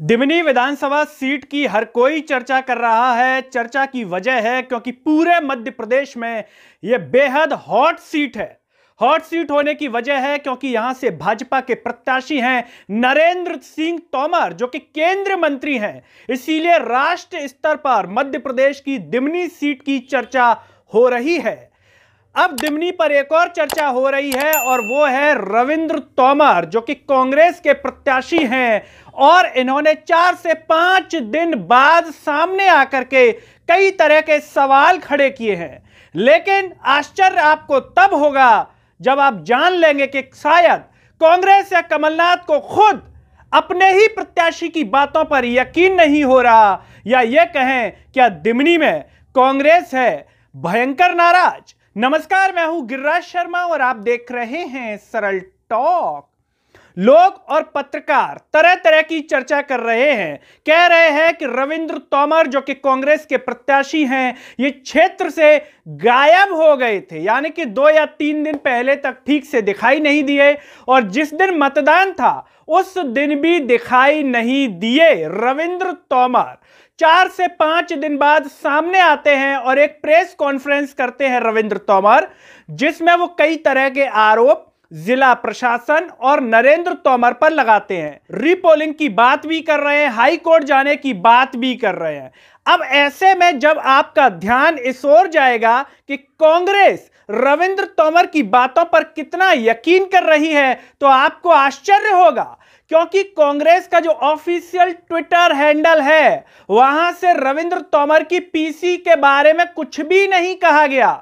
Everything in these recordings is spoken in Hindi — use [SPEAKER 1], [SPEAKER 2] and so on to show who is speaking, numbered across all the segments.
[SPEAKER 1] दिमनी विधानसभा सीट की हर कोई चर्चा कर रहा है चर्चा की वजह है क्योंकि पूरे मध्य प्रदेश में यह बेहद हॉट सीट है हॉट सीट होने की वजह है क्योंकि यहां से भाजपा के प्रत्याशी हैं नरेंद्र सिंह तोमर जो कि केंद्र मंत्री हैं इसीलिए राष्ट्र स्तर पर मध्य प्रदेश की दिमनी सीट की चर्चा हो रही है अब दिमनी पर एक और चर्चा हो रही है और वो है रविंद्र तोमर जो कि कांग्रेस के प्रत्याशी हैं और इन्होंने चार से पांच दिन बाद सामने आकर के कई तरह के सवाल खड़े किए हैं लेकिन आश्चर्य आपको तब होगा जब आप जान लेंगे कि शायद कांग्रेस या कमलनाथ को खुद अपने ही प्रत्याशी की बातों पर यकीन नहीं हो रहा या ये कहें क्या दिमनी में कांग्रेस है भयंकर नाराज नमस्कार मैं हूं गिरिराज शर्मा और आप देख रहे हैं सरल टॉक लोग और पत्रकार तरह तरह की चर्चा कर रहे हैं कह रहे हैं कि रविंद्र तोमर जो कि कांग्रेस के प्रत्याशी हैं ये क्षेत्र से गायब हो गए थे यानी कि दो या तीन दिन पहले तक ठीक से दिखाई नहीं दिए और जिस दिन मतदान था उस दिन भी दिखाई नहीं दिए रविंद्र तोमर चार से पांच दिन बाद सामने आते हैं और एक प्रेस कॉन्फ्रेंस करते हैं रविंद्र तोमर जिसमें वो कई तरह के आरोप जिला प्रशासन और नरेंद्र तोमर पर लगाते हैं रिपोलिंग की बात भी कर रहे हैं हाई कोर्ट जाने की बात भी कर रहे हैं अब ऐसे में जब आपका ध्यान इस ओर जाएगा कि कांग्रेस रविंद्र तोमर की बातों पर कितना यकीन कर रही है तो आपको आश्चर्य होगा क्योंकि कांग्रेस का जो ऑफिशियल ट्विटर हैंडल है वहां से रविंद्र तोमर की पीसी के बारे में कुछ भी नहीं कहा गया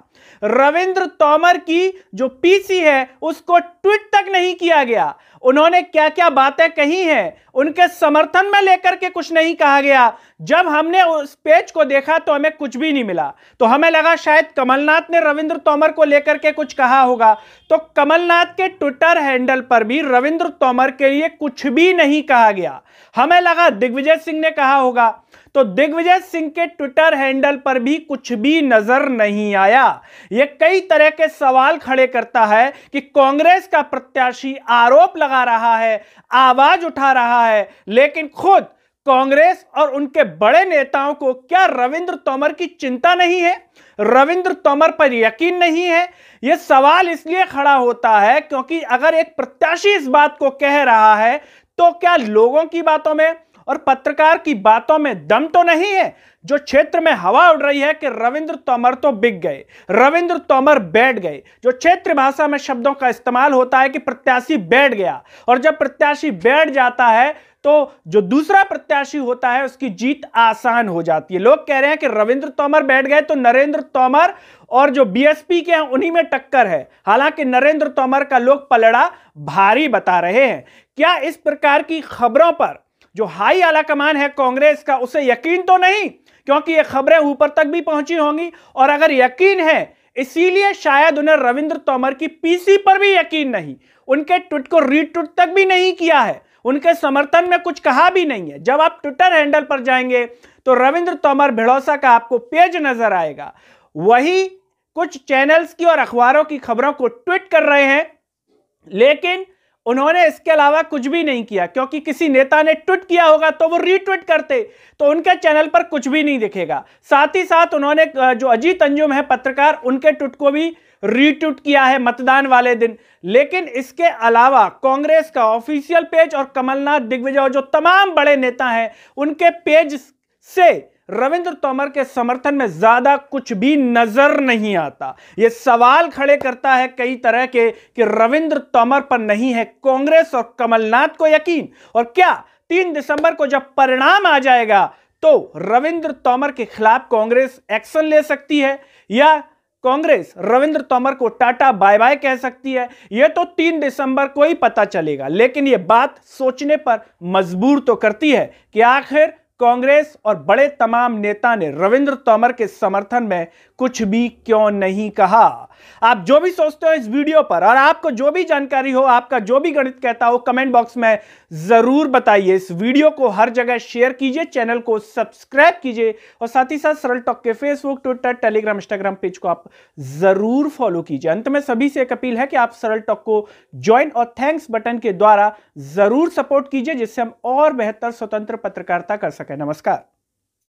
[SPEAKER 1] रविंद्र तोमर की जो पीसी है उसको ट्वीट तक नहीं किया गया उन्होंने क्या क्या बातें कही हैं उनके समर्थन में लेकर के कुछ नहीं कहा गया जब हमने उस पेज को देखा तो हमें कुछ भी नहीं मिला तो हमें लगा शायद कमलनाथ ने रविंद्र तोमर को लेकर के कुछ कहा होगा तो कमलनाथ के ट्विटर हैंडल पर भी रविंद्र तोमर के लिए कुछ भी नहीं कहा गया हमें लगा दिग्विजय सिंह ने कहा होगा तो दिग्विजय सिंह के ट्विटर हैंडल पर भी कुछ भी नजर नहीं आया ये कई तरह के सवाल खड़े करता है कि कांग्रेस का प्रत्याशी आरोप लगा रहा है आवाज उठा रहा है लेकिन खुद कांग्रेस और उनके बड़े नेताओं को क्या रविंद्र तोमर की चिंता नहीं है रविंद्र तोमर पर यकीन नहीं है यह सवाल इसलिए खड़ा होता है क्योंकि अगर एक प्रत्याशी इस बात को कह रहा है तो क्या लोगों की बातों में और पत्रकार की बातों में दम तो नहीं है जो क्षेत्र में हवा उड़ रही है कि रविंद्र तोमर तो बिक गए रविंद्र तोमर बैठ गए जो क्षेत्र भाषा में शब्दों का इस्तेमाल होता है कि प्रत्याशी बैठ गया और जब प्रत्याशी बैठ जाता है तो जो दूसरा प्रत्याशी होता है उसकी जीत आसान हो जाती है लोग कह रहे हैं कि रविंद्र तोमर बैठ गए तो नरेंद्र तोमर और जो बीएसपी के हैं उन्हीं में टक्कर है हालांकि नरेंद्र तोमर का लोग पलड़ा भारी बता रहे हैं क्या इस प्रकार की खबरों पर जो हाई आला कमान है कांग्रेस का उसे यकीन तो नहीं क्योंकि ये खबरें ऊपर तक भी पहुंची होंगी और अगर यकीन है इसीलिए शायद उन्हें रविंद्र तोमर की पीसी पर भी यकीन नहीं उनके ट्वीट को रीट्वीट तक भी नहीं किया है उनके समर्थन में कुछ कहा भी नहीं है जब आप ट्विटर हैंडल पर जाएंगे तो रविंद्र तोमर भिड़ौसा का आपको पेज नजर आएगा वही कुछ चैनल्स की और अखबारों की खबरों को ट्वीट कर रहे हैं लेकिन उन्होंने इसके अलावा कुछ भी नहीं किया क्योंकि किसी नेता ने ट्वीट किया होगा तो वो रीट्वीट करते तो उनके चैनल पर कुछ भी नहीं दिखेगा साथ ही साथ उन्होंने जो अजीत अंजुम है पत्रकार उनके ट्वीट को भी रीट्वीट किया है मतदान वाले दिन लेकिन इसके अलावा कांग्रेस का ऑफिशियल पेज और कमलनाथ दिग्विजय जो तमाम बड़े नेता हैं उनके पेज से रविंद्र तोमर के समर्थन में ज्यादा कुछ भी नजर नहीं आता यह सवाल खड़े करता है कई तरह के कि रविंद्र तोमर पर नहीं है कांग्रेस और कमलनाथ को यकीन और क्या तीन दिसंबर को जब परिणाम आ जाएगा तो रविंद्र तोमर के खिलाफ कांग्रेस एक्शन ले सकती है या कांग्रेस रविंद्र तोमर को टाटा बाय बाय कह सकती है यह तो तीन दिसंबर को ही पता चलेगा लेकिन यह बात सोचने पर मजबूर तो करती है कि आखिर कांग्रेस और बड़े तमाम नेता ने रविंद्र तोमर के समर्थन में कुछ भी क्यों नहीं कहा आप जो भी सोचते हो इस वीडियो पर और आपको जो भी जानकारी हो आपका जो भी गणित कहता हो कमेंट बॉक्स में ज़रूर बताइए इस वीडियो को हर जगह शेयर कीजिए चैनल को सब्सक्राइब कीजिए और साथ ही साथ सरल टॉक के Facebook Twitter Telegram Instagram page को आप ज़रूर फॉलो कीजिए अंत में सभी से एक अपील है कि आप सरल टॉक को ज्वाइन और थैंक्स बटन के द्वारा ज़रूर सपोर्ट कीजिए जिससे हम और बेहतर स्वतंत्र पत्रकारिता कर सकें नमस्कार